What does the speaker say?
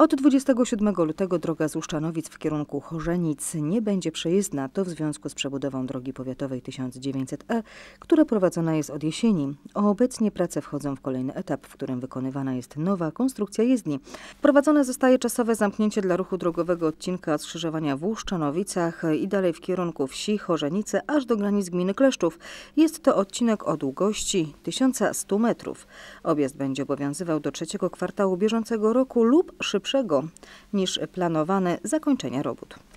Od 27 lutego droga z Uszczanowic w kierunku Chorzenic nie będzie przejezdna. To w związku z przebudową drogi powiatowej 1900E, która prowadzona jest od jesieni. Obecnie prace wchodzą w kolejny etap, w którym wykonywana jest nowa konstrukcja jezdni. Wprowadzone zostaje czasowe zamknięcie dla ruchu drogowego odcinka od skrzyżowania w Uszczanowicach i dalej w kierunku wsi Chorzenice aż do granic gminy Kleszczów. Jest to odcinek o długości 1100 metrów. Objazd będzie obowiązywał do trzeciego kwartału bieżącego roku lub szybszego szybszego niż planowane zakończenia robót.